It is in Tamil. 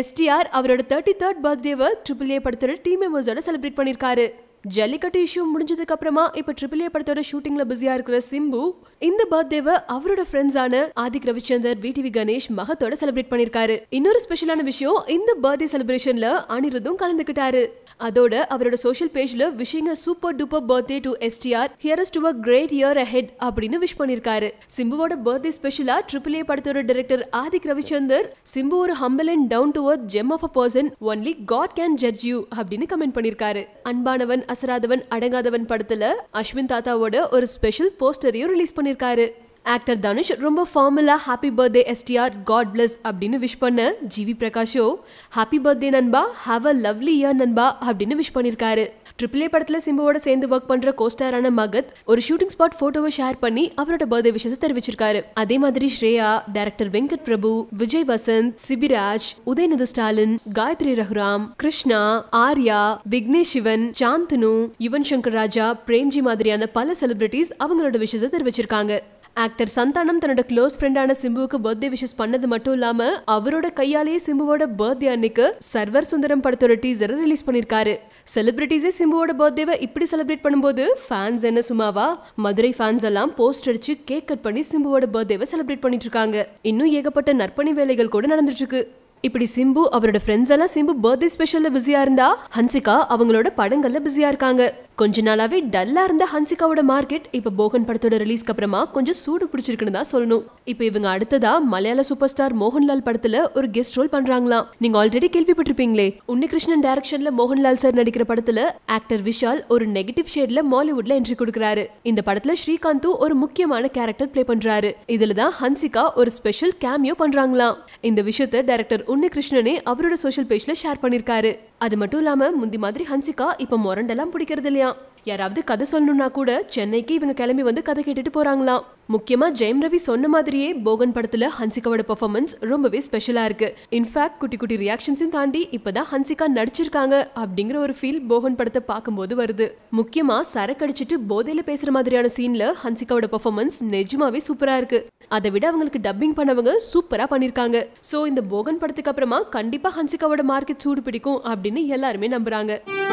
எஸ்டிஆர் அவரோட தேர்ட்டி தேர்ட் பர்த்டேவை ட்ரிபிள் ஏ படத்தோட டீம் மெம்பர்ஸோட செலிப்ரேட் பண்ணியிருக்காரு ஜல்லிக்கட்டு இஷ்யூ முடிஞ்சதுக்கு அப்புறமா இப்ப ட்ரிபிள் ஏ படத்தோட ஷூட்டிங்ல பிஸியா இருக்கிற சிம்பு இந்த பர்த்டேவ அவரோட ஃப்ரெண்ட்ஸான ஆதிக் ரவிச்சந்தர் விடிவி கணேஷ் மகத்தோட செலிப்ரேட் பண்ணிருக்காரு இன்னொரு ஸ்பெஷலான விஷயம் இந்த பர்த்டே செலிப்ரேஷன்ல அனிருதும் கலந்துக்கிட்டாரு அதோட அவரோட சோஷியல் பேஜ்ல விஷயங்க super duper birthday to STR here's to a great year ahead அப்படின்னு விஷ் பண்ணிருக்காரு சிம்புவோட பர்த்டே ஸ்பெஷலா ட்ரிபிள் ஏ படத்தோட டைரக்டர் ஆதிக் ரவிச்சந்தர் சிம்பு ஒரு humble and down to earth gem of a person only God can judge you அப்படின்னு கமெண்ட் பண்ணிருக்காரு அன்பானவன் அசராதவன் அடங்காதவன் படத்துல அஸ்வின் தாத்தாவோட ஒரு ஸ்பெஷல் போஸ்டரையும் ரிலீஸ் பண்ணிருக்காரு ஆக்டர் தனுஷ் ரொம்ப ஃபார்மலாக happy birthday STR God bless அப்படின்னு விஷ் பண்ண ஜிவி பிரகாஷோ ஹாப்பி பர்த்டே நண்பா ஹாவ் அ லவ்லி இயர் நண்பா அப்படின்னு விஷ் பண்ணியிருக்காரு ட்ரிபிள் ஏ படத்துல சிம்புவோட சேர்ந்து ஒர்க் பண்ற கோஸ்டாரான மகத் ஒரு ஷூட்டிங் ஸ்பாட் போட்டோவை ஷேர் பண்ணி அவரோட பர்த்டே விஷயத்தை தெரிவிச்சிருக்காரு அதே மாதிரி ஸ்ரேயா டைரக்டர் வெங்கட் பிரபு விஜய் வசந்த் சிபிராஜ் உதயநிதி ஸ்டாலின் காயத்ரி ரகுராம் கிருஷ்ணா ஆர்யா விக்னேஷ் சிவன் சாந்தனு யுவன் சங்கர் ராஜா பிரேம்ஜி மாதிரியான பல செலிபிரிட்டிஸ் அவங்களோட விஷயத்தை தெரிவிச்சிருக்காங்க ஆக்டர் சந்தானம் தன்னோட க்ளோஸ் ஃப்ரெண்டான சிம்புவுக்கு பர்த்டே விஷஸ் பண்ணது மட்டும் இல்லாம அவரோட கையாலேயே சிம்புவோட பர்த்டே அன்னைக்கு சர்வர் சுந்தரம் படத்தோட டீசரை ரிலீஸ் பண்ணிருக்காரு செலிபிரிட்டிஸே சிம்புவோட பர்த்டேவை இப்படி செலிப்ரேட் பண்ணும்போது ஃபேன்ஸ் என்ன சும்மாவா மதுரை ஃபேன்ஸ் எல்லாம் போஸ்ட் அடிச்சு கேக் கட் பண்ணி சிம்புவோட பர்த்டேவை செலிப்ரேட் பண்ணிட்டு இருக்காங்க இன்னும் ஏகப்பட்ட நற்பணி வேலைகள் கூட நடந்துட்டு இருக்கு இப்படி சிம்பு அவரோட ஃப்ரெண்ட்ஸ் எல்லாம் சிம்பு பர்த்டே ஸ்பெஷல்ல பிஸியா இருந்தா ஹன்சிகா அவங்களோட படங்கள்ல பிஸியா இருக்காங்க கொஞ்ச நாளாவே டல்லா இருந்த ஹன்சிகாவோட மார்க்கெட் இப்ப போகன் படத்தோட ரிலீஸ்க்கு அப்புறமா கொஞ்சம் சூடு பிடிச்சிருக்குன்னு தான் சொல்லணும் இப்ப இவங்க அடுத்ததா மலையாள சூப்பர் ஸ்டார் மோகன்லால் படத்துல ஒரு கெஸ்ட் ரோல் பண்றாங்களாம் நீங்க ஆல்ரெடி கேள்விப்பட்டிருப்பீங்களே உன்னிகிருஷ்ணன் டைரக்ஷன்ல மோகன்லால் சார் நடிக்கிற படத்துல ஆக்டர் விஷால் ஒரு நெகட்டிவ் ஷேட்ல மாலிவுட்ல என்ட்ரி கொடுக்குறாரு இந்த படத்துல ஸ்ரீகாந்த் ஒரு முக்கியமான கேரக்டர் பிளே பண்றாரு இதுலதான் தான் ஹன்சிகா ஒரு ஸ்பெஷல் கேமியோ பண்றாங்களாம் இந்த விஷயத்த டைரக்டர் உன்னிகிருஷ்ணனே அவரோட சோஷியல் பேஜ்ல ஷேர் பண்ணிருக்காரு அது மட்டும் இல்லாம முந்தி மாதிரி ஹன்சிகா இப்ப முரண்டெல்லாம் பிடிக்கிறது இல்லையா யாராவது கதை சொல்லணும்னா கூட சென்னைக்கு இவங்க கிளம்பி வந்து கதை கேட்டுட்டு போறாங்களாம் முக்கியமா ஜெயம் ரவி சொன்ன மாதிரியே போகன் படத்துல ஹன்சிகாவோட பெர்ஃபார்மன்ஸ் ரொம்பவே ஸ்பெஷலா இருக்கு இன்ஃபேக்ட் குட்டி குட்டி ரியாக்ஷன்ஸும் தாண்டி இப்பதான் ஹன்சிகா நடிச்சிருக்காங்க அப்படிங்கிற ஒரு ஃபீல் போகன் படத்தை பார்க்கும்போது வருது முக்கியமா சரக்கடிச்சிட்டு போதையில பேசுற மாதிரியான சீன்ல ஹன்சிகாவோட பெர்ஃபார்மன்ஸ் நிஜமாவே சூப்பரா இருக்கு அதை விட அவங்களுக்கு டப்பிங் பண்ணவங்க சூப்பரா பண்ணிருக்காங்க சோ இந்த போகன் படத்துக்கு அப்புறமா கண்டிப்பா ஹன்சிகாவோட மார்க்கெட் சூடு பிடிக்கும் அப்படின்னு எல்லாருமே நம்புறாங்க